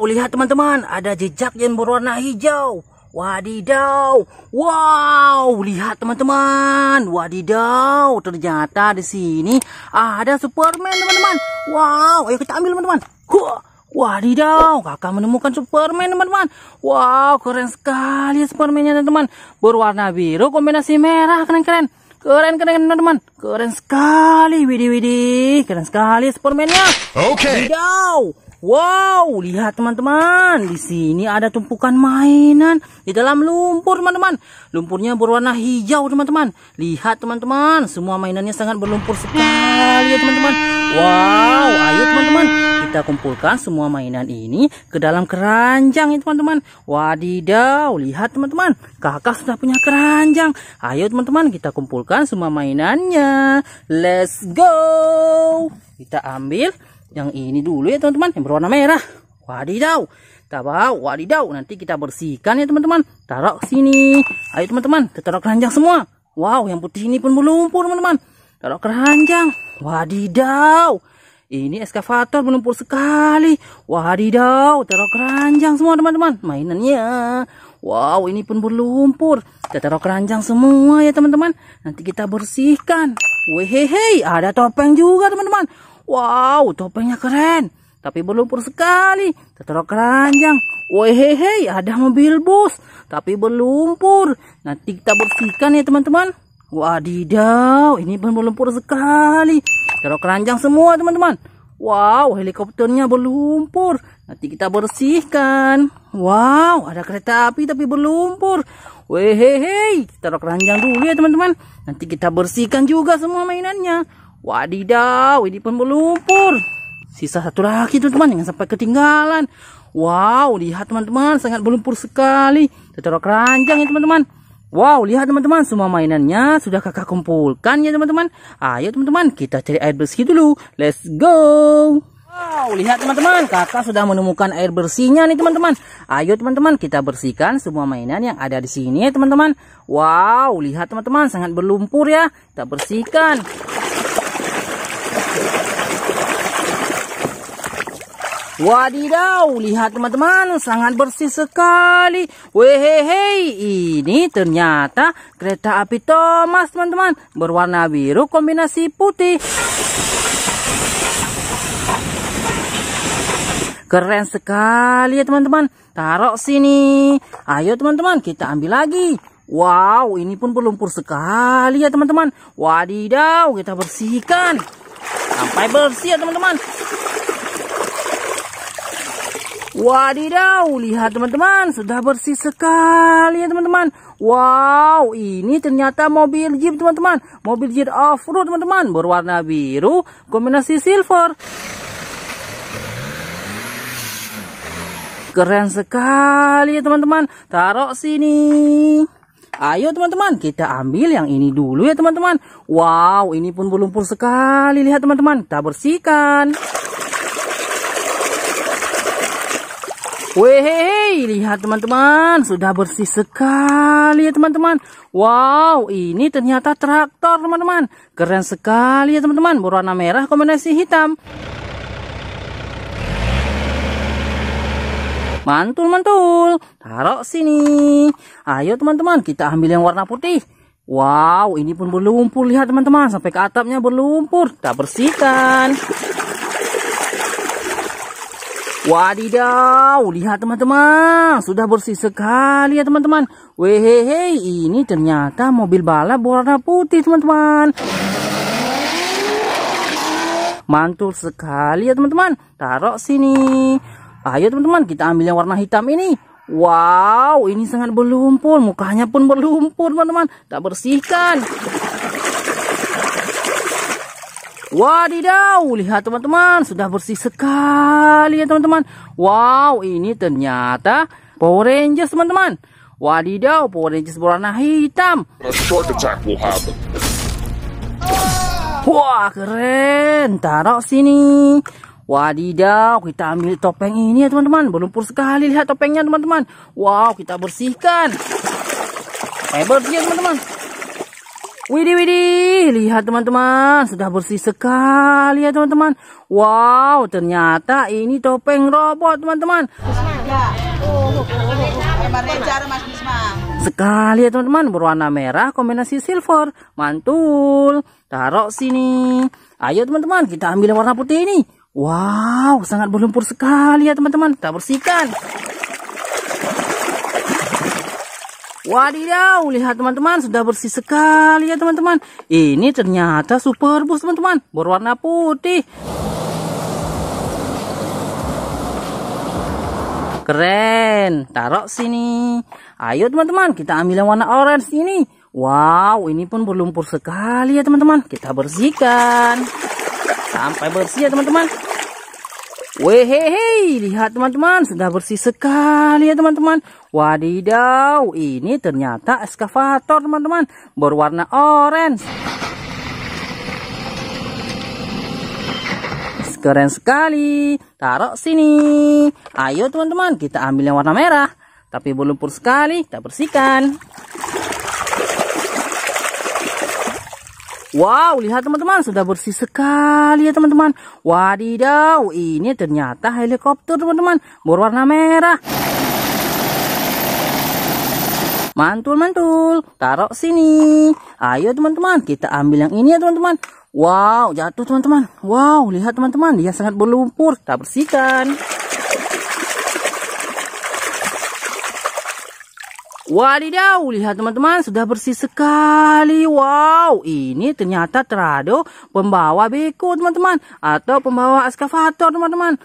Oh, lihat teman-teman, ada jejak yang berwarna hijau. Wadidaw. Wow, lihat teman-teman. Wadidaw, ternyata di sini ada Superman, teman-teman. Wow, ayo kita ambil, teman-teman. Wadidaw, kakak menemukan Superman, teman-teman. Wow, keren sekali Supermannya, teman-teman. Berwarna biru kombinasi merah, keren-keren. Keren, keren, teman-teman. Keren sekali, Widi Widi. Keren sekali Supermannya. Oke. Okay. Wadidaw. Wow, lihat teman-teman, di sini ada tumpukan mainan di dalam lumpur, teman-teman. Lumpurnya berwarna hijau, teman-teman. Lihat, teman-teman, semua mainannya sangat berlumpur sekali ya, teman-teman. Wow, ayo teman-teman, kita kumpulkan semua mainan ini ke dalam keranjang ya, teman-teman. Wadidaw, lihat teman-teman, kakak sudah punya keranjang. Ayo teman-teman, kita kumpulkan semua mainannya. Let's go. Kita ambil yang ini dulu ya teman-teman yang berwarna merah wadidaw bawa wadidaw nanti kita bersihkan ya teman-teman taruh sini ayo teman-teman taruh keranjang semua wow yang putih ini pun melumpur teman-teman taruh keranjang wadidaw ini eskavator melumpur sekali wadidaw taruh keranjang semua teman-teman mainannya wow ini pun berlumpur kita taruh keranjang semua ya teman-teman nanti kita bersihkan wehehe ada topeng juga teman-teman Wow, topengnya keren. Tapi berlumpur sekali. Tetorok keranjang. hei, ada mobil bus. Tapi berlumpur. Nanti kita bersihkan ya teman-teman. Wadidaw, ini berlumpur sekali. Tetorok keranjang semua teman-teman. Wow, helikopternya berlumpur. Nanti kita bersihkan. Wow, ada kereta api tapi berlumpur. Wehehe, kita taruh keranjang dulu ya teman-teman. Nanti kita bersihkan juga semua mainannya. Wadidaw, ini pun berlumpur. Sisa satu lagi teman-teman, jangan sampai ketinggalan. Wow, lihat teman-teman, sangat berlumpur sekali. Secara keranjang ya teman-teman. Wow, lihat teman-teman, semua mainannya sudah kakak kumpulkan ya teman-teman. Ayo teman-teman, kita cari air bersih dulu. Let's go. Wow, lihat teman-teman, kakak sudah menemukan air bersihnya nih teman-teman. Ayo teman-teman, kita bersihkan semua mainan yang ada di sini ya teman-teman. Wow, lihat teman-teman, sangat berlumpur ya. Kita bersihkan. Wadidaw, lihat teman-teman, sangat bersih sekali. Wehehe, ini ternyata kereta api Thomas teman-teman, berwarna biru kombinasi putih. Keren sekali ya teman-teman. Taruh sini. Ayo teman-teman, kita ambil lagi. Wow, ini pun berlumpur sekali ya teman-teman. Wadidaw, kita bersihkan. Sampai bersih ya teman-teman. Wadidaw, lihat teman-teman, sudah bersih sekali ya teman-teman. Wow, ini ternyata mobil Jeep teman-teman. Mobil Jeep off-road teman-teman, berwarna biru, kombinasi silver. Keren sekali ya teman-teman. Taruh sini. Ayo teman-teman, kita ambil yang ini dulu ya teman-teman. Wow, ini pun berlumpur sekali. Lihat teman-teman, kita bersihkan. Wih, lihat teman-teman, sudah bersih sekali ya teman-teman. Wow, ini ternyata traktor teman-teman. Keren sekali ya teman-teman, berwarna merah kombinasi hitam. Mantul, mantul. Taruh sini. Ayo teman-teman, kita ambil yang warna putih. Wow, ini pun berlumpur. Lihat teman-teman, sampai ke atapnya berlumpur. Kita bersihkan. Wadidaw, lihat teman-teman, sudah bersih sekali ya teman-teman. Wehehe, ini ternyata mobil balap warna putih teman-teman. Mantul sekali ya teman-teman. Taruh sini. Ayo teman-teman, kita ambil yang warna hitam ini. Wow, ini sangat berlumpur, mukanya pun berlumpur teman-teman. Tak bersihkan. Wadidaw, lihat teman-teman, sudah bersih sekali ya teman-teman. Wow, ini ternyata Power Rangers teman-teman. Wadidaw, Power Rangers berwarna hitam. Wah, keren. Taruh sini. Wadidaw, kita ambil topeng ini ya teman-teman. Berlumpur sekali, lihat topengnya teman-teman. Wow, kita bersihkan. Hebat ya teman-teman. Widih, widih. Lihat teman-teman. Sudah bersih sekali ya teman-teman. Wow, ternyata ini topeng robot teman-teman. Sekali ya teman-teman. Berwarna merah kombinasi silver. Mantul. Taruh sini. Ayo teman-teman kita ambil warna putih ini. Wow, sangat berlumpur sekali ya teman-teman. Kita bersihkan. Wadidaw, lihat teman-teman, sudah bersih sekali ya teman-teman. Ini ternyata super bus teman-teman, berwarna putih. Keren, taruh sini. Ayo teman-teman, kita ambil yang warna orange ini. Wow, ini pun berlumpur sekali ya teman-teman. Kita bersihkan. Sampai bersih ya teman-teman. Wehehe, lihat teman-teman, sudah bersih sekali ya teman-teman. Wadidaw, ini ternyata eskavator teman-teman, berwarna orange. Keren sekali, taruh sini. Ayo teman-teman, kita ambil yang warna merah. Tapi belum pur sekali, kita bersihkan. Wow, lihat teman-teman, sudah bersih sekali ya teman-teman. Wadidaw, ini ternyata helikopter teman-teman, berwarna merah. Mantul, mantul. Taruh sini. Ayo teman-teman, kita ambil yang ini ya teman-teman. Wow, jatuh teman-teman. Wow, lihat teman-teman, dia sangat berlumpur. Kita bersihkan. Wadidaw, lihat teman-teman, sudah bersih sekali. Wow, ini ternyata terado pembawa beko, teman-teman. Atau pembawa eskavator, teman-teman.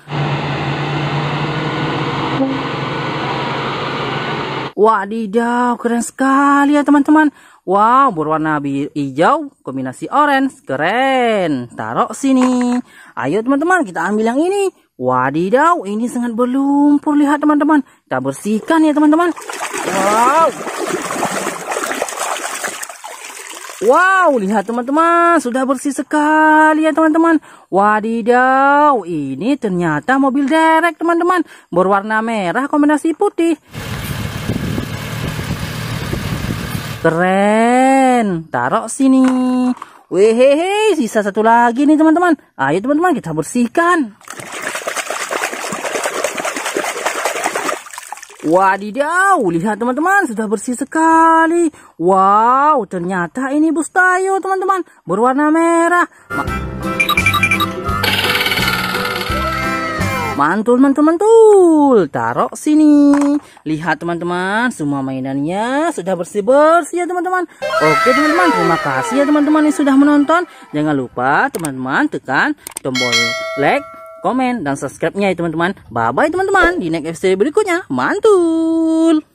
Wadidaw, keren sekali ya, teman-teman. Wow, berwarna hijau, kombinasi orange. Keren. Taruh sini. Ayo, teman-teman, kita ambil yang ini. Wadidaw, ini sangat berlumpur. Lihat, teman-teman. Kita bersihkan ya, teman-teman. Wow. Wow, lihat teman-teman, sudah bersih sekali ya teman-teman. Wadidaw, ini ternyata mobil derek teman-teman, berwarna merah kombinasi putih. Keren, taruh sini. Wehehe, sisa satu lagi nih teman-teman. Ayo teman-teman kita bersihkan. Wadidaw, lihat teman-teman, sudah bersih sekali. Wow, ternyata ini bus tayo teman-teman, berwarna merah. Mantul, mantul, mantul. Taruh sini. Lihat teman-teman, semua mainannya sudah bersih-bersih ya teman-teman. Oke teman-teman, terima kasih ya teman-teman yang sudah menonton. Jangan lupa teman-teman tekan tombol like komen, dan subscribe-nya ya teman-teman. Bye-bye teman-teman. Di next episode berikutnya. Mantul!